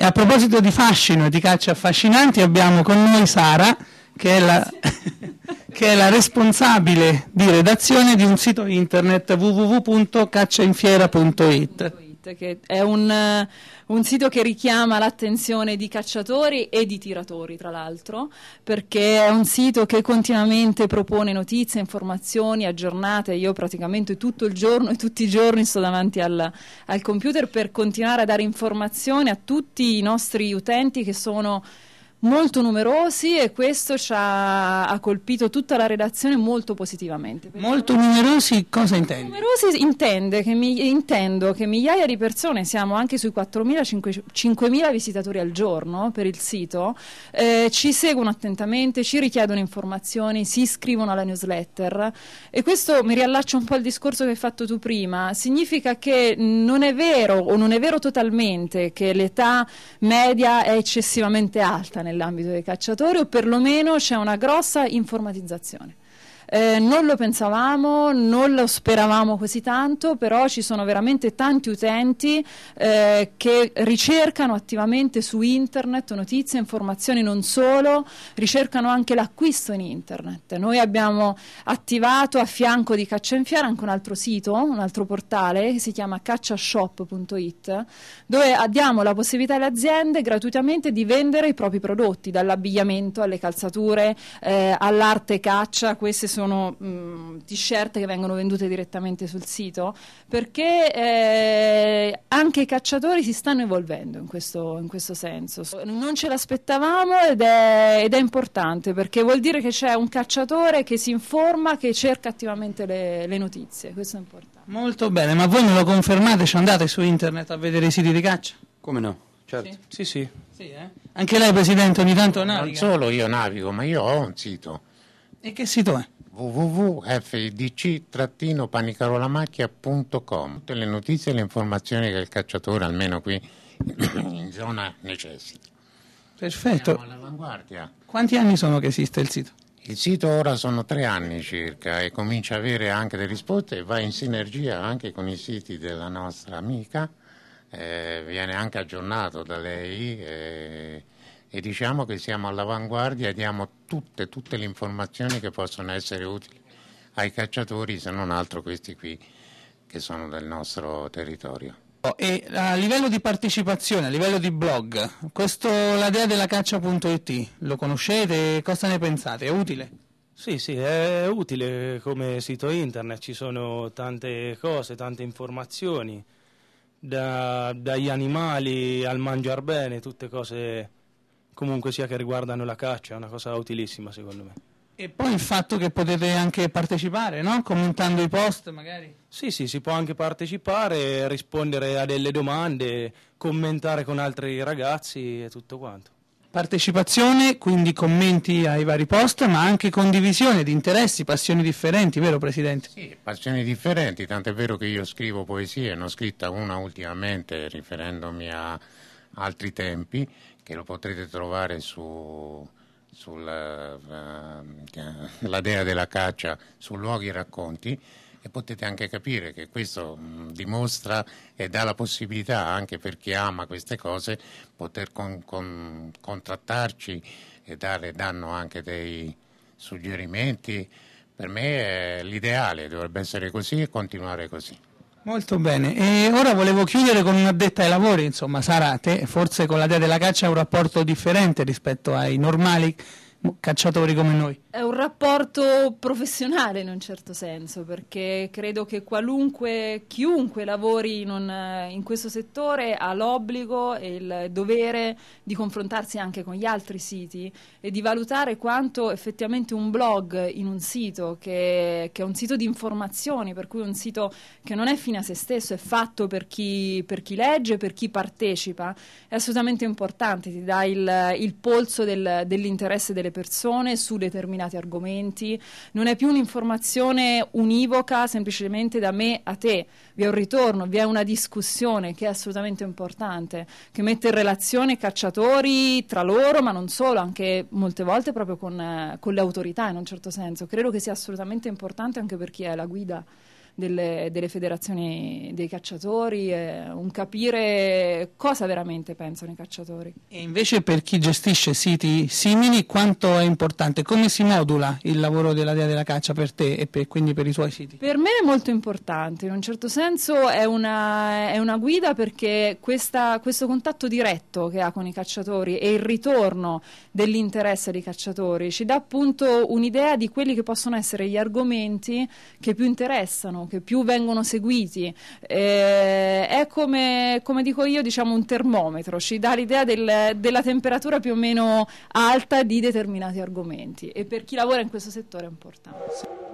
E a proposito di fascino e di caccia affascinanti abbiamo con noi Sara, che è la, che è la responsabile di redazione di un sito internet www.cacciainfiera.it che è un, eh, un sito che richiama l'attenzione di cacciatori e di tiratori, tra l'altro, perché è un sito che continuamente propone notizie, informazioni aggiornate. Io praticamente tutto il giorno e tutti i giorni sto davanti al, al computer per continuare a dare informazioni a tutti i nostri utenti che sono molto numerosi e questo ci ha, ha, colpito tutta la redazione molto positivamente. Molto numerosi cosa intendi? Numerosi intende che mi, intendo che migliaia di persone, siamo anche sui 4.000, 5.000 visitatori al giorno per il sito, eh, ci seguono attentamente, ci richiedono informazioni, si iscrivono alla newsletter e questo mi riallaccia un po' al discorso che hai fatto tu prima, significa che non è vero o non è vero totalmente che l'età media è eccessivamente alta nell'ambito dei cacciatori o perlomeno c'è una grossa informatizzazione. Eh, non lo pensavamo, non lo speravamo così tanto, però ci sono veramente tanti utenti eh, che ricercano attivamente su internet notizie, informazioni non solo, ricercano anche l'acquisto in internet. Noi abbiamo attivato a fianco di Caccia in Fiera anche un altro sito, un altro portale che si chiama cacciashop.it, dove diamo la possibilità alle aziende gratuitamente di vendere i propri prodotti, dall'abbigliamento alle calzature, eh, all'arte caccia, queste sono sono mm, t-shirt che vengono vendute direttamente sul sito, perché eh, anche i cacciatori si stanno evolvendo in questo, in questo senso. Non ce l'aspettavamo ed è, ed è, importante perché vuol dire che c'è un cacciatore che si informa, che cerca attivamente le, le notizie, questo è importante. Molto bene, ma voi me lo confermate? Ci andate su internet a vedere i siti di caccia? Come no? Certo. Sì, sì. sì. sì eh? Anche lei, Presidente, ogni tanto naviga? Non solo io navigo, ma io ho un sito. E che sito è? www.fdc-panicarolamacchia.com Tutte le notizie e le informazioni che il cacciatore, almeno qui in zona, necessita. Perfetto. Quanti anni sono che esiste il sito? Il sito ora sono tre anni circa e comincia a avere anche delle risposte e va in sinergia anche con i siti della nostra amica, eh, viene anche aggiornato da lei. Eh, e diciamo che siamo all'avanguardia e diamo tutte, tutte le informazioni che possono essere utili ai cacciatori, se non altro questi qui che sono del nostro territorio. E a livello di partecipazione, a livello di blog, questo l'adea della caccia.it lo conoscete? Cosa ne pensate? È utile? Sì, sì, è utile come sito internet, ci sono tante cose, tante informazioni, da, dagli animali al mangiar bene, tutte cose comunque sia che riguardano la caccia, è una cosa utilissima secondo me. E poi il fatto che potete anche partecipare, no? commentando i post magari. Sì, sì, si può anche partecipare, rispondere a delle domande, commentare con altri ragazzi e tutto quanto. Partecipazione, quindi commenti ai vari post, ma anche condivisione di interessi, passioni differenti, vero Presidente? Sì, passioni differenti, tant'è vero che io scrivo poesie, ne ho scritta una ultimamente riferendomi a Altri Tempi, che lo potrete trovare su, sulla uh, eh, la Dea della Caccia, su Luoghi e Racconti, e potete anche capire che questo mh, dimostra e dà la possibilità anche per chi ama queste cose poter con, con, contrattarci e dare, danno anche dei suggerimenti. Per me è l'ideale, dovrebbe essere così e continuare così. Molto bene, e ora volevo chiudere con un'addetta ai lavori, insomma Sara, te forse con la Dea della Caccia hai un rapporto differente rispetto ai normali Boh, cacciatori come noi. È un rapporto professionale in un certo senso, perché credo che qualunque, chiunque lavori in, un, in questo settore ha l'obbligo e il dovere di confrontarsi anche con gli altri siti e di valutare quanto effettivamente un blog in un sito, che, che è un sito di informazioni, per cui un sito che non è fine a se stesso, è fatto per chi, per chi legge, per chi partecipa, è assolutamente importante, ti dà il, il polso del, dell'interesse delle delle persone su determinati argomenti, non è più un'informazione univoca semplicemente da me a te, vi è un ritorno, vi è una discussione che è assolutamente importante, che mette in relazione cacciatori tra loro, ma non solo, anche molte volte proprio con, eh, con le autorità in un certo senso. Credo che sia assolutamente importante anche per chi è la guida delle, delle federazioni dei cacciatori, eh, un capire cosa veramente pensano i cacciatori. E invece per chi gestisce siti simili quanto è importante? Come si modula il lavoro della Dea della Caccia per te e per, quindi per i tuoi siti? Per me è molto importante, in un certo senso è una, è una guida perché questa, questo contatto diretto che ha con i cacciatori e il ritorno dell'interesse dei cacciatori ci dà appunto un'idea di quelli che possono essere gli argomenti che più interessano che più vengono seguiti. Eh, è come, come, dico io, diciamo un termometro, ci dà l'idea del, della temperatura più o meno alta di determinati argomenti e per chi lavora in questo settore è importante.